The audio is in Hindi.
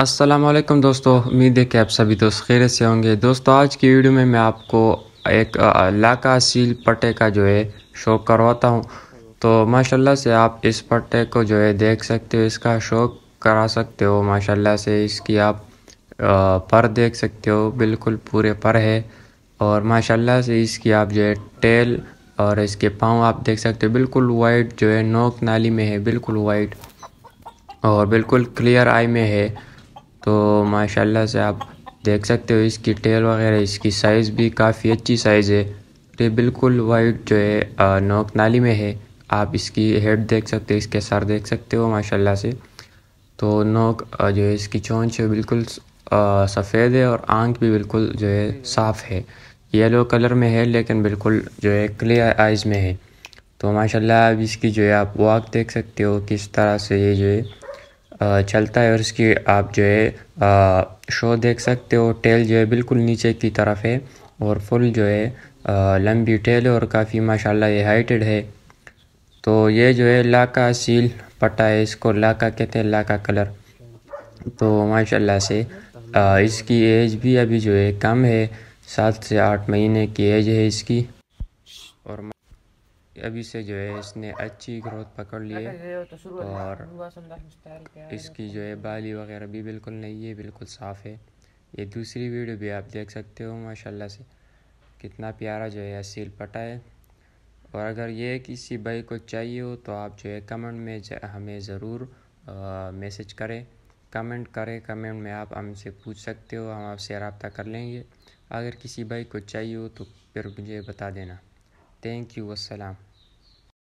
असलम दोस्तों उम्मीद है कि आप सभी दोस्त खैर से होंगे दोस्तों आज की वीडियो में मैं आपको एक लाका सील पट्टे का जो है शौक करवाता हूँ तो माशाल्लाह से आप इस पट्टे को जो है देख सकते हो इसका शौक करा सकते हो माशाल्लाह से इसकी आप पर देख सकते हो बिल्कुल पूरे पर है और माशाल्लाह से इसकी आप जो है टेल और इसके पाँव आप देख सकते हो बिल्कुल वाइट जो है नोक नाली में है बिल्कुल वाइट और बिल्कुल क्लियर आई में है तो माशाल्लाह से आप देख सकते हो इसकी टेल वगैरह इसकी साइज़ भी काफ़ी अच्छी साइज़ है ये बिल्कुल वाइट जो है नोक नाली में है आप इसकी हेड देख सकते हो इसके सर देख सकते हो माशाल्लाह से तो नोक जो है इसकी चोंच है बिल्कुल सफ़ेद है और आंख भी बिल्कुल जो है साफ़ है येलो कलर में है लेकिन बिल्कुल जो है क्लियर आइज़ में है तो माशाल्लाह अब इसकी जो है आप वाक देख सकते हो किस तरह से ये जो है चलता है और इसकी आप जो है शो देख सकते हो टेल जो है बिल्कुल नीचे की तरफ है और फुल जो है लंबी टेल और काफ़ी माशाल्लाह ये हाइटेड है तो ये जो है लाका सील पट्टा है इसको लाका कहते हैं लाका कलर तो माशाल्लाह से आ, इसकी एज भी अभी जो है कम है सात से आठ महीने की एज है इसकी और कि अभी से जो है इसने अच्छी ग्रोथ पकड़ ली है तो और इसकी जो है बाली वगैरह भी बिल्कुल नहीं है बिल्कुल साफ़ है ये दूसरी वीडियो भी आप देख सकते हो माशाल्लाह से कितना प्यारा जो है असील पटा है और अगर ये किसी भाई को चाहिए हो तो आप जो है कमेंट में हमें ज़रूर मैसेज करें कमेंट करें कमेंट में आप हमसे पूछ सकते हो हम आपसे रबता कर लेंगे अगर किसी भाई को चाहिए हो तो फिर मुझे बता देना थैंक यू असलम